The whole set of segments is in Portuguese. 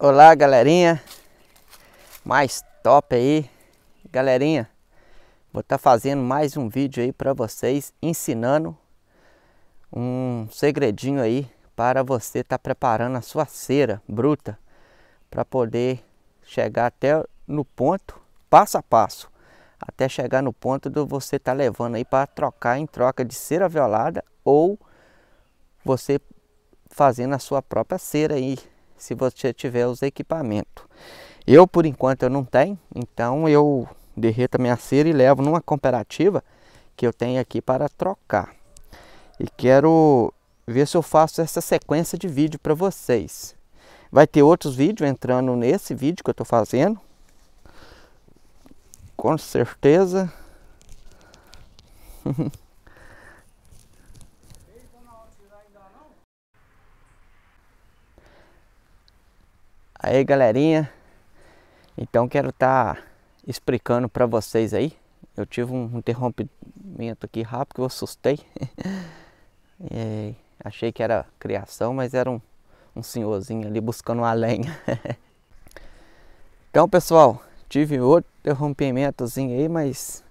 Olá, galerinha. Mais top aí. Galerinha, vou estar tá fazendo mais um vídeo aí para vocês ensinando um segredinho aí para você estar tá preparando a sua cera bruta para poder chegar até no ponto, passo a passo, até chegar no ponto de você estar tá levando aí para trocar em troca de cera violada ou você fazendo a sua própria cera aí se você tiver os equipamentos. Eu, por enquanto, eu não tenho, então eu derreto a minha cera e levo numa comparativa que eu tenho aqui para trocar. E quero ver se eu faço essa sequência de vídeo para vocês. Vai ter outros vídeos entrando nesse vídeo que eu estou fazendo. Com certeza. Aí galerinha, então quero estar tá explicando para vocês aí. Eu tive um interrompimento aqui rápido que eu assustei. É, achei que era criação, mas era um, um senhorzinho ali buscando uma lenha. então pessoal, tive outro interrompimentozinho aí, mas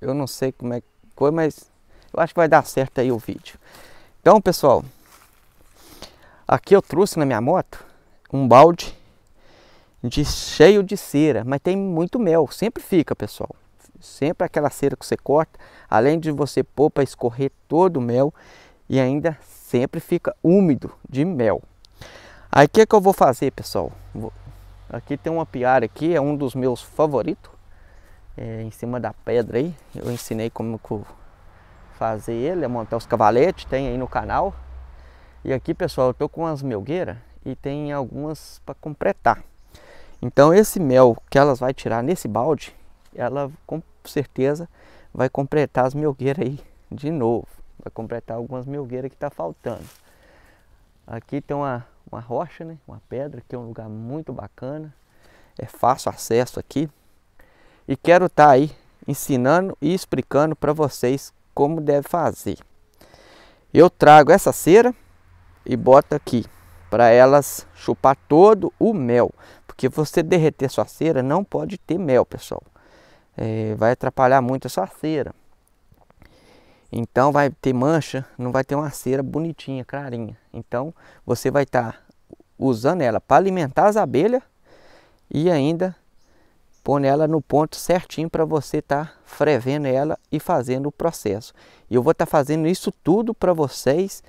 eu não sei como é que foi, mas eu acho que vai dar certo aí o vídeo. Então pessoal, aqui eu trouxe na minha moto um balde de cheio de cera, mas tem muito mel, sempre fica, pessoal. Sempre aquela cera que você corta, além de você pôr para escorrer todo o mel e ainda sempre fica úmido de mel. Aí o que, que eu vou fazer, pessoal? Aqui tem uma piara aqui, é um dos meus favoritos. É, em cima da pedra aí, eu ensinei como fazer ele, é montar os cavaletes, tem aí no canal. E aqui, pessoal, eu tô com as melgueiras e tem algumas para completar. Então esse mel que elas vai tirar nesse balde, ela com certeza vai completar as melgueiras aí de novo. Vai completar algumas melgueiras que está faltando. Aqui tem uma, uma rocha, né? uma pedra, que é um lugar muito bacana. É fácil acesso aqui. E quero estar tá aí ensinando e explicando para vocês como deve fazer. Eu trago essa cera e boto aqui para elas chupar todo o mel. Porque você derreter sua cera não pode ter mel, pessoal. É, vai atrapalhar muito a sua cera. Então vai ter mancha, não vai ter uma cera bonitinha, clarinha. Então você vai estar tá usando ela para alimentar as abelhas e ainda pôr ela no ponto certinho para você estar tá frevendo ela e fazendo o processo. E eu vou estar tá fazendo isso tudo para vocês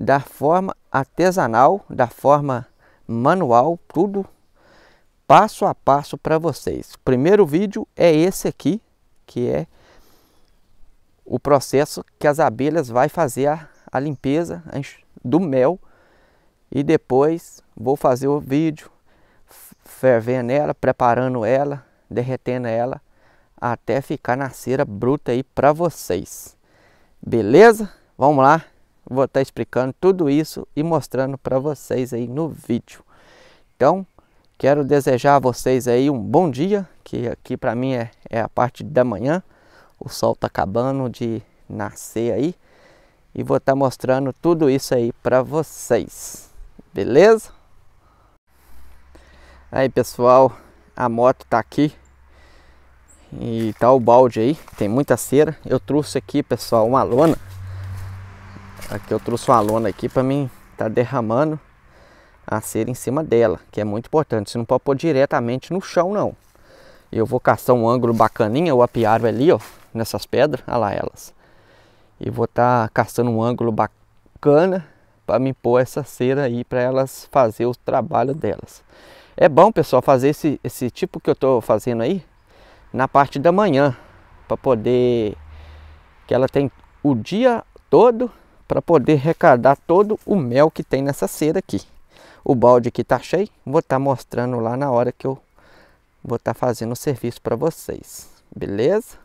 da forma artesanal, da forma manual, tudo passo a passo para vocês. O primeiro vídeo é esse aqui, que é o processo que as abelhas vai fazer a, a limpeza do mel e depois vou fazer o vídeo fervendo ela, preparando ela, derretendo ela até ficar na cera bruta aí para vocês. Beleza? Vamos lá vou estar tá explicando tudo isso e mostrando para vocês aí no vídeo. Então, quero desejar a vocês aí um bom dia, que aqui para mim é, é a parte da manhã. O sol está acabando de nascer aí e vou estar tá mostrando tudo isso aí para vocês. Beleza? Aí, pessoal, a moto está aqui e tá o balde aí, tem muita cera. Eu trouxe aqui, pessoal, uma lona Aqui eu trouxe uma lona aqui para mim tá derramando a cera em cima dela, que é muito importante. Você não pode pôr diretamente no chão, não. Eu vou caçar um ângulo bacaninha, o apiário ali, ó, nessas pedras, olha lá elas. E vou estar tá caçando um ângulo bacana para me pôr essa cera aí, para elas fazer o trabalho delas. É bom, pessoal, fazer esse, esse tipo que eu tô fazendo aí na parte da manhã, para poder que ela tem o dia todo para poder arrecadar todo o mel que tem nessa cera aqui. O balde que tá cheio, vou estar tá mostrando lá na hora que eu vou estar tá fazendo o serviço para vocês. Beleza?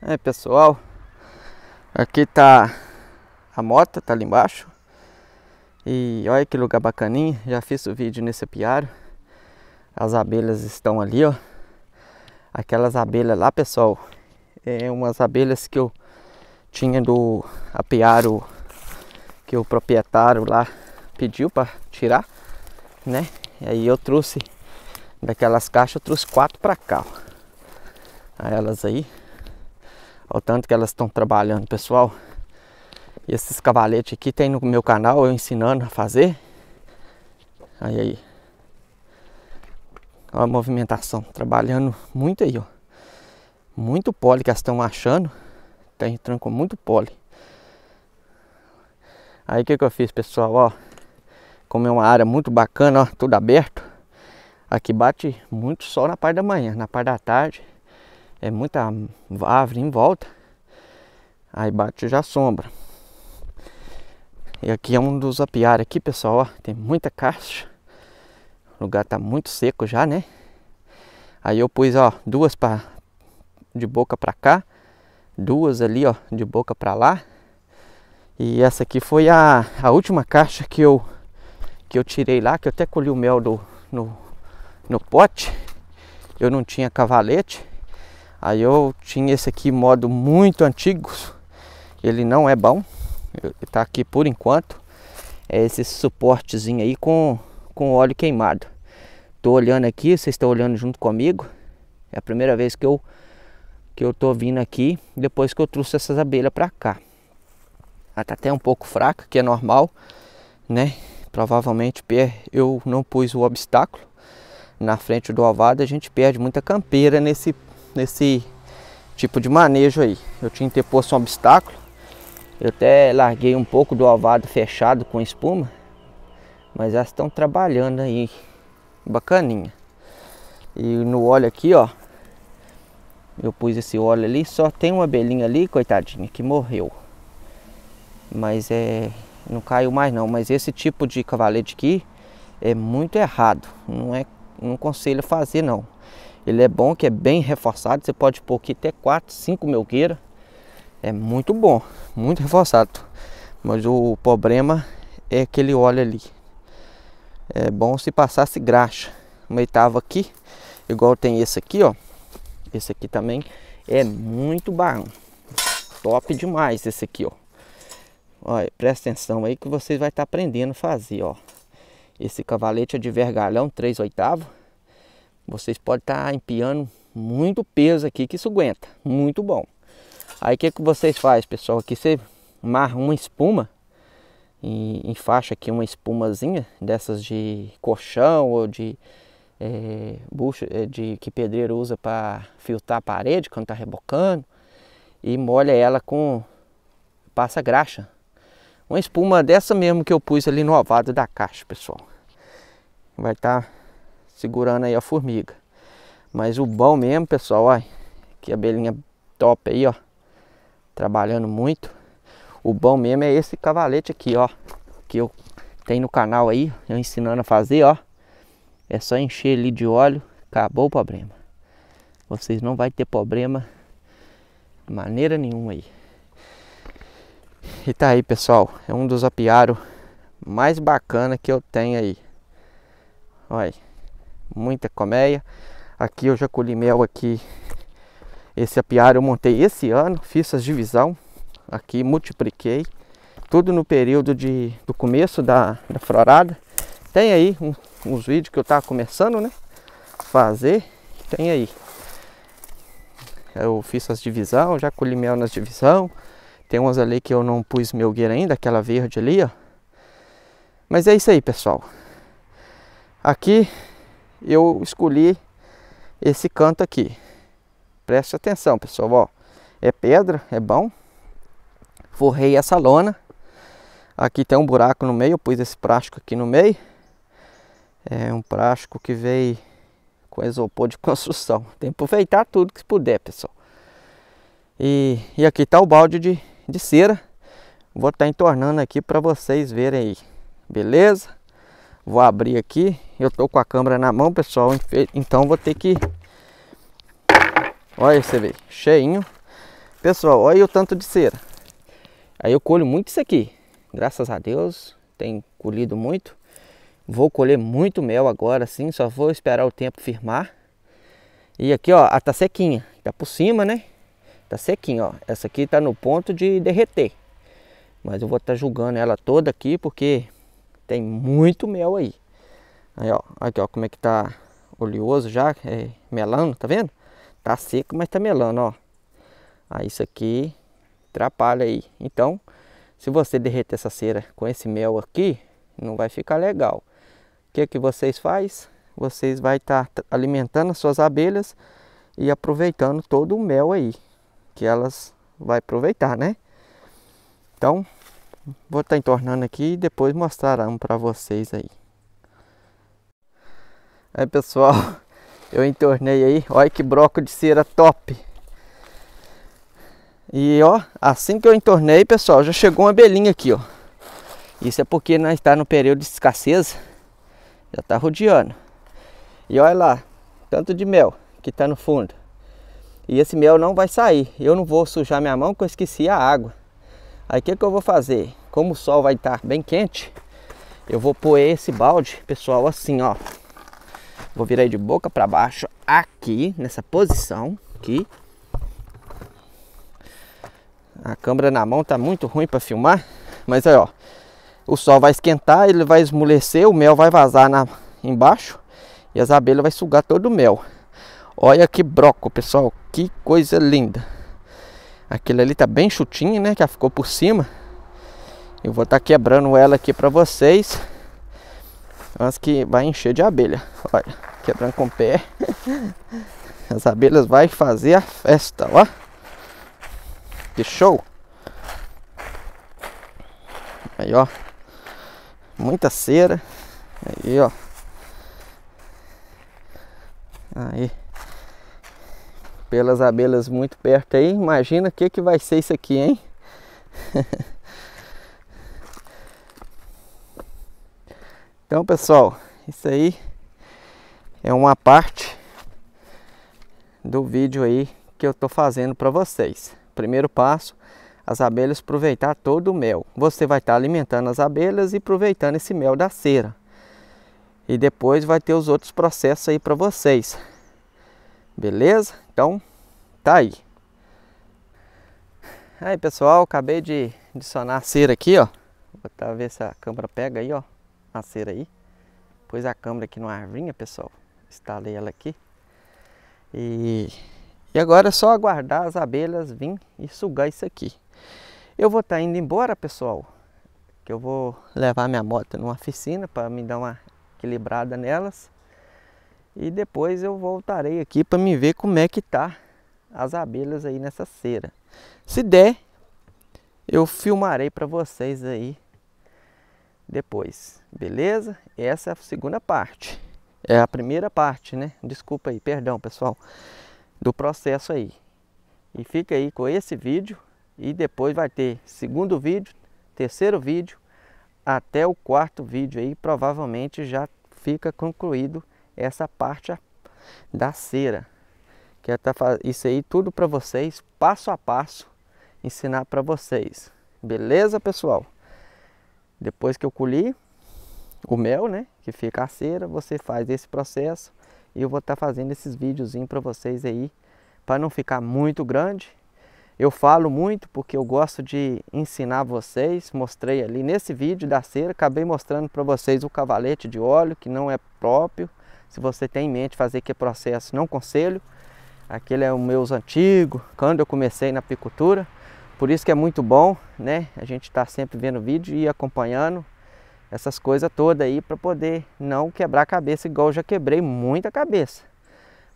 É, pessoal, aqui tá a moto, tá ali embaixo. E olha que lugar bacaninho, já fiz o vídeo nesse apiário. As abelhas estão ali, ó. Aquelas abelhas lá, pessoal, é umas abelhas que eu tinha do apiário que o proprietário lá pediu para tirar, né? E aí eu trouxe daquelas caixas, eu trouxe quatro para cá. Ó. A elas aí. ao o tanto que elas estão trabalhando, pessoal. E esses cavaletes aqui tem no meu canal eu ensinando a fazer. Aí aí. Olha a movimentação, trabalhando muito aí, ó. Muito pole que elas estão achando tá entrando com muito pole. Aí o que, que eu fiz, pessoal? Ó, como é uma área muito bacana, ó, tudo aberto. Aqui bate muito sol na parte da manhã, na parte da tarde. É muita árvore em volta. Aí bate já sombra. E aqui é um dos apiários aqui, pessoal, ó, tem muita caixa. O lugar tá muito seco já, né? Aí eu pus, ó, duas para de boca para cá duas ali, ó, de boca para lá. E essa aqui foi a, a última caixa que eu que eu tirei lá, que eu até colhi o mel do, no, no pote. Eu não tinha cavalete. Aí eu tinha esse aqui modo muito antigo. Ele não é bom. Tá aqui por enquanto. É esse suportezinho aí com, com óleo queimado. Tô olhando aqui, vocês estão olhando junto comigo. É a primeira vez que eu que eu tô vindo aqui depois que eu trouxe essas abelhas para cá. Ela tá até um pouco fraca, que é normal, né? Provavelmente eu não pus o obstáculo na frente do ovado, a gente perde muita campeira nesse, nesse tipo de manejo aí. Eu tinha que ter posto um obstáculo, eu até larguei um pouco do ovado fechado com espuma, mas elas estão trabalhando aí, bacaninha. E no óleo aqui, ó, eu pus esse óleo ali, só tem uma abelhinha ali, coitadinha, que morreu. Mas é, não caiu mais não, mas esse tipo de cavalete aqui é muito errado, não é, não conselho fazer não. Ele é bom, que é bem reforçado, você pode pôr aqui até 4, 5 melgueiras. É muito bom, muito reforçado. Mas o problema é aquele óleo ali. É bom se passasse graxa. Uma estava aqui, igual tem esse aqui, ó. Esse aqui também é muito bom. Top demais esse aqui, ó. Olha, presta atenção aí que vocês vai estar tá aprendendo a fazer, ó. Esse cavalete é de vergalhão, 3 oitavo, Vocês podem estar tá empiando muito peso aqui que isso aguenta. Muito bom. Aí que, que vocês faz, pessoal? Aqui você marra uma espuma e em faixa aqui uma espumazinha dessas de colchão ou de é, bucha é, de, que pedreiro usa para filtrar a parede quando está rebocando e molha ela com passa graxa. Uma espuma dessa mesmo que eu pus ali no ovado da caixa, pessoal. Vai estar tá segurando aí a formiga. Mas o bom mesmo, pessoal, olha, que abelhinha top aí, ó. Trabalhando muito. O bom mesmo é esse cavalete aqui, ó. Que eu tenho no canal aí, eu ensinando a fazer, ó. É só encher ali de óleo, acabou o problema. Vocês não vai ter problema de maneira nenhuma aí. E tá aí, pessoal, é um dos apiários mais bacana que eu tenho aí. Olha, muita colmeia. Aqui eu já colhi mel aqui. Esse apiário eu montei esse ano, fiz as divisão aqui, multipliquei. Tudo no período de, do começo da, da florada. Tem aí um os vídeos que eu tava começando, né? Fazer, tem aí. Eu fiz as divisão, já colhi mel nas divisão. Tem umas ali que eu não pus meu guia ainda, aquela verde ali, ó. Mas é isso aí, pessoal. Aqui eu escolhi esse canto aqui. Preste atenção, pessoal, ó. É pedra, é bom. Forrei essa lona. Aqui tem um buraco no meio, eu pus esse plástico aqui no meio. É um plástico que veio com isopor de construção. Tem que aproveitar tá tudo que puder, pessoal. E, e aqui está o balde de, de cera. Vou estar tá entornando aqui para vocês verem aí. Beleza? Vou abrir aqui. Eu estou com a câmera na mão, pessoal. Então vou ter que... Olha, você vê. Cheinho. Pessoal, olha o tanto de cera. Aí eu colho muito isso aqui. Graças a Deus, tem colhido muito. Vou colher muito mel agora sim, só vou esperar o tempo firmar. E aqui, ó, a ah, tá sequinha, tá por cima, né? Tá sequinha, ó. Essa aqui tá no ponto de derreter. Mas eu vou estar tá julgando ela toda aqui porque tem muito mel aí. Aí, ó, aqui, ó, como é que tá oleoso já, é, melando, tá vendo? Tá seco, mas tá melando, ó. Aí isso aqui atrapalha aí. Então, se você derreter essa cera com esse mel aqui, não vai ficar legal que, que vocês faz? Vocês vai estar tá alimentando as suas abelhas e aproveitando todo o mel aí que elas vai aproveitar, né? Então, vou estar tá entornando aqui e depois mostrarão para vocês aí. Aí, é, pessoal, eu entornei aí. Olha que broco de cera top. E ó, assim que eu entornei, pessoal, já chegou uma abelhinha aqui, ó. Isso é porque nós está no período de escassez já tá rodeando. E olha lá, tanto de mel que tá no fundo. E esse mel não vai sair. Eu não vou sujar minha mão porque eu esqueci a água. Aí o que, que eu vou fazer? Como o sol vai estar tá bem quente, eu vou pôr esse balde, pessoal, assim, ó. Vou virar de boca para baixo aqui, nessa posição aqui. A câmera na mão tá muito ruim para filmar, mas aí, ó o sol vai esquentar, ele vai esmolecer, o mel vai vazar na, embaixo e as abelhas vai sugar todo o mel. Olha que broco, pessoal, que coisa linda. Aquilo ali tá bem chutinho, né, que ficou por cima. Eu vou estar tá quebrando ela aqui para vocês. Mas que vai encher de abelha. Olha, quebrando com o pé. As abelhas vai fazer a festa, ó. Que show! Aí, ó. Muita cera. Aí, ó. Aí. Pelas abelhas muito perto aí. Imagina o que, que vai ser isso aqui, hein? então, pessoal, isso aí é uma parte do vídeo aí que eu tô fazendo para vocês. Primeiro passo as abelhas aproveitar todo o mel. Você vai estar alimentando as abelhas e aproveitando esse mel da cera. E depois vai ter os outros processos aí para vocês. Beleza? Então, tá aí. Aí, pessoal, acabei de adicionar a cera aqui, ó. Vou tá, ver se a câmera pega aí, ó. A cera aí. Pus a câmera aqui numa arvinha, pessoal. Instalei ela aqui. E, e agora é só aguardar as abelhas vir e sugar isso aqui. Eu vou estar tá indo embora, pessoal, que eu vou levar minha moto numa oficina para me dar uma equilibrada nelas. E depois eu voltarei aqui para me ver como é que tá as abelhas aí nessa cera. Se der, eu filmarei para vocês aí depois, beleza? Essa é a segunda parte. É a primeira parte, né? Desculpa aí, perdão, pessoal, do processo aí. E fica aí com esse vídeo e depois vai ter segundo vídeo, terceiro vídeo, até o quarto vídeo aí, provavelmente já fica concluído essa parte da cera. Que é tá isso aí tudo para vocês, passo a passo, ensinar para vocês. Beleza, pessoal? Depois que eu colhi o mel, né, que fica a cera, você faz esse processo e eu vou estar tá fazendo esses videozinhos para vocês aí, para não ficar muito grande eu falo muito porque eu gosto de ensinar vocês, mostrei ali nesse vídeo da cera, acabei mostrando para vocês o cavalete de óleo, que não é próprio, se você tem em mente fazer que processo, não conselho. Aquele é o meus antigo, quando eu comecei na apicultura, por isso que é muito bom, né? A gente está sempre vendo vídeo e acompanhando essas coisas todas aí para poder não quebrar a cabeça, igual eu já quebrei muita cabeça.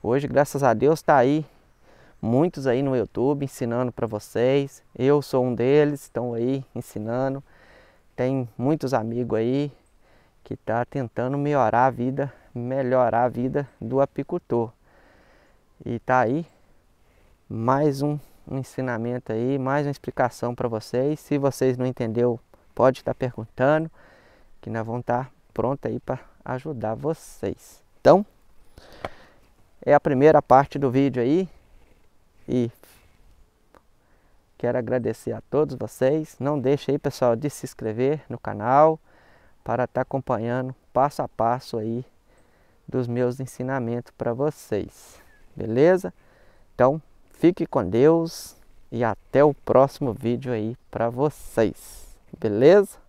Hoje, graças a Deus, está aí muitos aí no YouTube ensinando para vocês. Eu sou um deles, estão aí ensinando. Tem muitos amigos aí que tá tentando melhorar a vida, melhorar a vida do apicultor. E tá aí mais um, um ensinamento aí, mais uma explicação para vocês. Se vocês não entendeu, pode estar tá perguntando, que nós vamos estar tá pronto aí para ajudar vocês. Então, é a primeira parte do vídeo aí. E quero agradecer a todos vocês. Não deixe aí, pessoal, de se inscrever no canal para estar tá acompanhando passo a passo aí dos meus ensinamentos para vocês. Beleza? Então, fique com Deus e até o próximo vídeo aí para vocês. Beleza?